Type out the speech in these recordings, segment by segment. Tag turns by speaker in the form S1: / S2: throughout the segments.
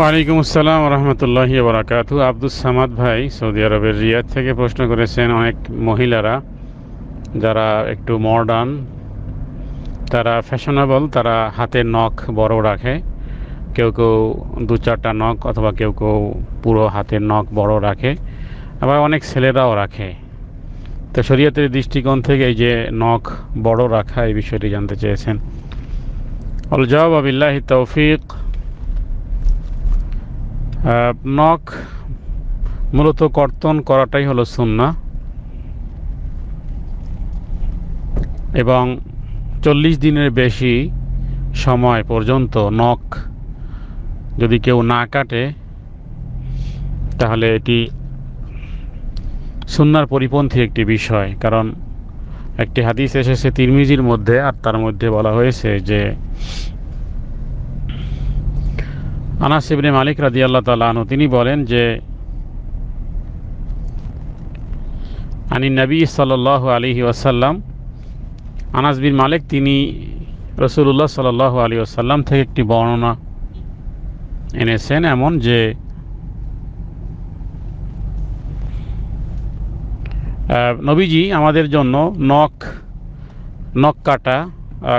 S1: ওয়ালাইকুম আসসালাম রহমতুল্লাহি বরাকাতু আব্দুল সামাদ ভাই সৌদি আরবের রিয়াদ থেকে প্রশ্ন করেছেন অনেক মহিলারা যারা একটু মডার্ন তারা ফ্যাশনেবল তারা হাতে নখ বড় রাখে কেউ কেউ দু চারটা নখ অথবা কেউ কেউ পুরো হাতের নখ বড় রাখে আবার অনেক ছেলেরাও রাখে তো শরীয়তের দৃষ্টিকোণ থেকে এই যে নখ বড় রাখা এই বিষয়টি জানতে চেয়েছেন অলজাব আবিল্লাহি তৌফিক নখ মূলত কর্তন করাটাই হলো সুন্না এবং চল্লিশ দিনের বেশি সময় পর্যন্ত নখ যদি কেউ না কাটে তাহলে এটি সুন্নার পরিপন্থী একটি বিষয় কারণ একটি হাদিস এসেছে তিরমিজির মধ্যে আর তার মধ্যে বলা হয়েছে যে আনাস ইবনে মালিক রাজি আল্লাহ তালু তিনি বলেন যে আনি নবী সাল আলিহি ওয়াসাল্লাম আনাস বিন মালিক তিনি রসুল্লাহ সাল আলী ওসাল্লাম থেকে একটি বর্ণনা এনেছেন এমন যে নবীজি আমাদের জন্য নখ নখ কাটা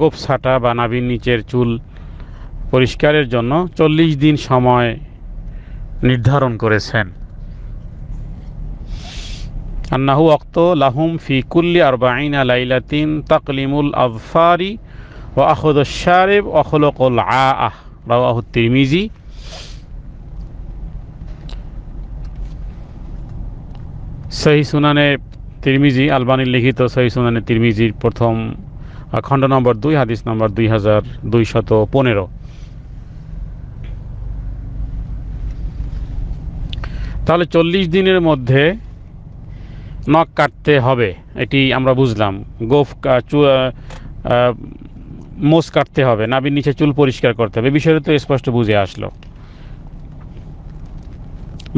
S1: গোপ ছাটা বা নাভির নিচের চুল পরিষ্কারের জন্য চল্লিশ দিন সময় নির্ধারণ করেছেন আন্নাহু অক্ত লাহুম ফি কুল্লি আরবাইন লাইলাতিন তাকলিমুল আফারি ও আহদ শারেব অখলকুল আহ রাহ মিজি সহি সুনানে তিরমিজি আলবানির লিখিত সহি সুনানে তিরমিজির প্রথম খণ্ড নম্বর দুই হাদিস নম্বর দুই হাজার দুইশত পনেরো তাহলে চল্লিশ দিনের মধ্যে নখ কাটতে হবে এটি আমরা বুঝলাম গোফ মোষ কাটতে হবে নাবির নিচে চুল পরিষ্কার করতে হবে বিষয়টা তো স্পষ্ট বুঝে আসলো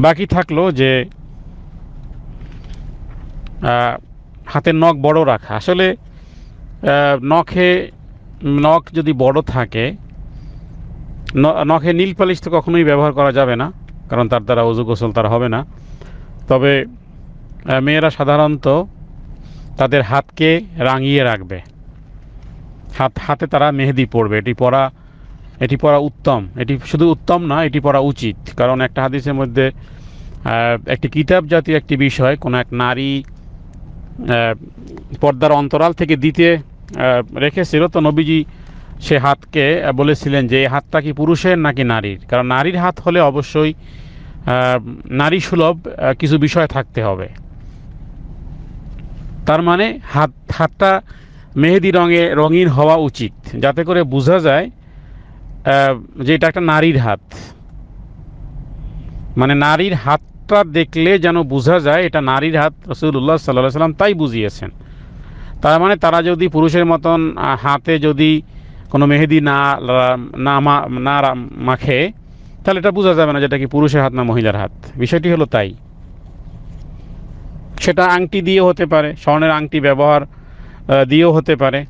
S1: বাকি থাকলো যে হাতের নখ বড় রাখা আসলে নখে নখ যদি বড় থাকে নখে নীল পালিশ তো কখনোই ব্যবহার করা যাবে না কারণ তার দ্বারা উজু গোসল তার হবে না তবে মেয়েরা সাধারণত তাদের হাতকে রাঙিয়ে রাখবে হাত হাতে তারা মেহেদি পড়বে এটি পরা এটি পরা উত্তম এটি শুধু উত্তম না এটি পরা উচিত কারণ একটা হাদিসের মধ্যে একটি কিতাব জাতীয় একটি বিষয় কোনো এক নারী পর্দার অন্তরাল থেকে দিতে রেখেছিল তো নবীজি সে হাতকে বলেছিলেন যে এই হাতটা কি পুরুষের নাকি নারীর কারণ নারীর হাত হলে অবশ্যই নারী সুলভ কিছু বিষয় থাকতে হবে তার মানে হাত হাতটা মেহেদি রঙে রঙিন হওয়া উচিত যাতে করে বোঝা যায় যে এটা একটা নারীর হাত মানে নারীর হাতটা দেখলে যেন বোঝা যায় এটা নারীর হাত রসুল্লাহ সাল্লাহ সাল্লাম তাই বুঝিয়েছেন তার মানে তারা যদি পুরুষের মতন হাতে যদি কোনো মেহেদি না না মা না মাখে তাহলে এটা বোঝা যাবে না যেটা কি পুরুষের হাত না মহিলার হাত বিষয়টি হলো তাই সেটা আংটি দিয়ে হতে পারে স্বর্ণের আংটি ব্যবহার দিয়েও হতে পারে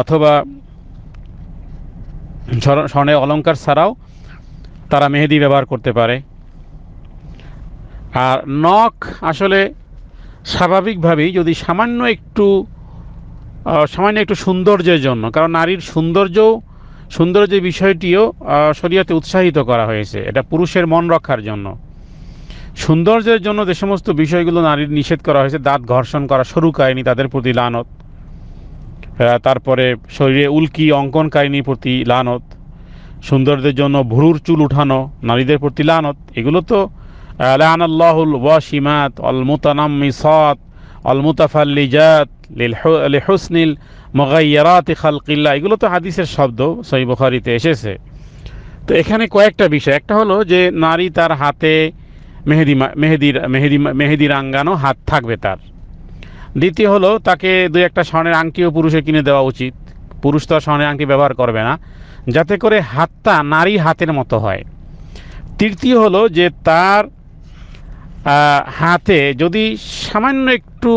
S1: অথবা স্বর্ণের অলঙ্কার ছাড়াও তারা মেহেদি ব্যবহার করতে পারে আর নখ আসলে স্বাভাবিকভাবেই যদি সামান্য একটু সামান্য একটু সৌন্দর্যের জন্য কারণ নারীর সৌন্দর্য সৌন্দর্যের বিষয়টিও শরিয়াতে উৎসাহিত করা হয়েছে এটা পুরুষের মন রক্ষার জন্য সৌন্দর্যের জন্য যে সমস্ত বিষয়গুলো নারীর নিষেধ করা হয়েছে দাঁত ঘর্ষণ করা কাহিনী তাদের প্রতি লানত তারপরে শরীরে উল্কি অঙ্কন কাহিনীর প্রতি লানত সুন্দরদের জন্য ভুরুর চুল উঠানো নারীদের প্রতি লানত এগুলো তো লান আল্লাহুল ওয়াসিমাত অল মুতানাম্মি সৎ অলমুতাফাল্লিজাত হুসনিল মগাইয়ারাত খালকিল্লা এগুলো তো হাদিসের শব্দ সই বুখারিতে এসেছে তো এখানে কয়েকটা বিষয় একটা হলো যে নারী তার হাতে মেহেদি মেহেদির মেহেদি মেহেদির রাঙ্গানো হাত থাকবে তার দ্বিতীয় হলো তাকে দুই একটা স্বর্ণের আংটিও পুরুষে কিনে দেওয়া উচিত পুরুষ তো আর স্বর্ণের আংটি ব্যবহার করবে না যাতে করে হাতটা নারী হাতের মতো হয় তৃতীয় হলো যে তার হাতে যদি সামান্য একটু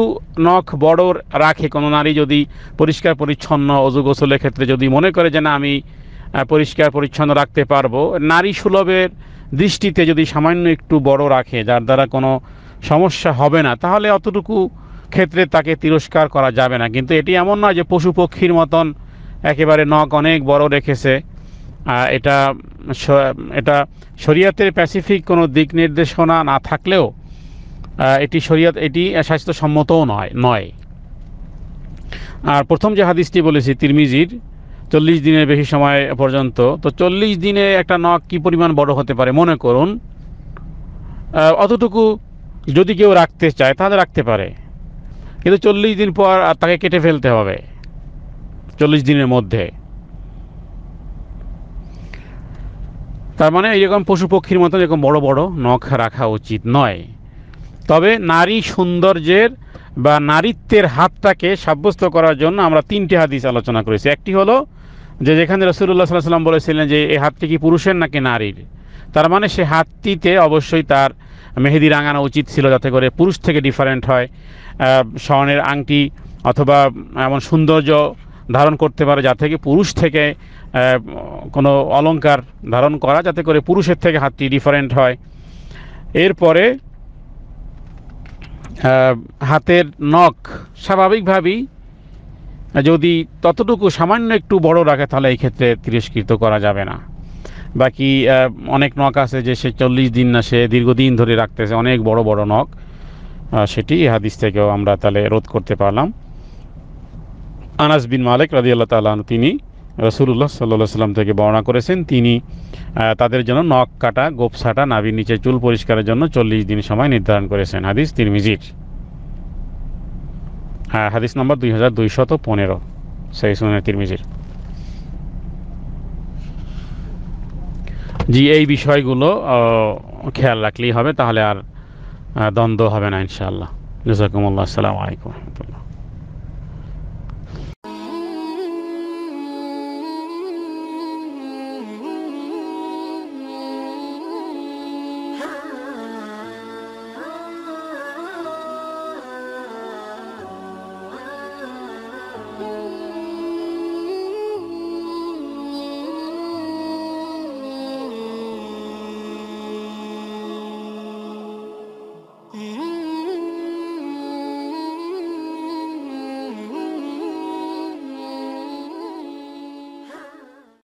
S1: নখ বড় রাখে কোনো নারী যদি পরিষ্কার পরিচ্ছন্ন অজু গোসলের ক্ষেত্রে যদি মনে করে যে না আমি পরিষ্কার পরিচ্ছন্ন রাখতে পারবো নারী সুলভের দৃষ্টিতে যদি সামান্য একটু বড় রাখে যার দ্বারা কোনো সমস্যা হবে না তাহলে অতটুকু ক্ষেত্রে তাকে তিরস্কার করা যাবে না কিন্তু এটি এমন নয় যে পশু পক্ষীর মতন একেবারে নখ অনেক বড় রেখেছে এটা এটা শরীয়তের প্যাসিফিক কোনো দিক নির্দেশনা না থাকলেও এটি শরীয়ত এটি স্বাস্থ্যসম্মতও নয় নয় আর প্রথম যে হাদিসটি বলেছি তিরমিজির চল্লিশ দিনের বেশি সময় পর্যন্ত তো চল্লিশ দিনে একটা নখ কি পরিমাণ বড় হতে পারে মনে করুন অতটুকু যদি কেউ রাখতে চায় তাহলে রাখতে পারে কিন্তু চল্লিশ দিন পর তাকে কেটে ফেলতে হবে চল্লিশ দিনের মধ্যে তার মানে এরকম পশু পক্ষীর মতো এরকম বড় বড় নখ রাখা উচিত নয় তবে নারী সৌন্দর্যের বা নারীত্বের হাতটাকে সাব্যস্ত করার জন্য আমরা তিনটি হাদিস আলোচনা করেছি একটি হলো যে যেখানে রসুল্লাহ সাল্লাহ সাল্লাম বলেছিলেন যে এই হাতটি কি পুরুষের নাকি নারীর তার মানে সে হাতটিতে অবশ্যই তার মেহেদি রাঙানো উচিত ছিল যাতে করে পুরুষ থেকে ডিফারেন্ট হয় স্বর্ণের আংটি অথবা এমন সৌন্দর্য ধারণ করতে পারে যা থেকে পুরুষ থেকে কোনো অলঙ্কার ধারণ করা যাতে করে পুরুষের থেকে হাতটি ডিফারেন্ট হয় এরপরে হাতের নখ স্বাভাবিকভাবেই যদি ততটুকু সামান্য একটু বড় রাখে তাহলে এই ক্ষেত্রে তিরস্কৃত করা যাবে না বাকি অনেক নখ আছে যে সে চল্লিশ দিন না সে দীর্ঘদিন ধরে রাখতেছে অনেক বড় বড় নখ সেটি হাদিস থেকেও আমরা তাহলে রোধ করতে পারলাম আনাস বিন মালিক রাজি আল্লাহ তালু তিনি রসুল্লাহ সাল্লাহ সাল্লাম থেকে বর্ণনা করেছেন তিনি তাদের জন্য নখ কাটা গোপ ছাটা নাভির নিচে চুল পরিষ্কারের জন্য চল্লিশ দিন সময় নির্ধারণ করেছেন হাদিস তির মিজির হ্যাঁ হাদিস নম্বর দুই হাজার দুইশত পনেরো সেই তির তিরমিজির জি এই বিষয়গুলো খেয়াল রাখলেই হবে তাহলে আর দ্বন্দ্ব হবে না ইনশাআল্লাহ জুজাকুমুল্লাহ আসসালামু আলাইকুম রহমতুল্লাহ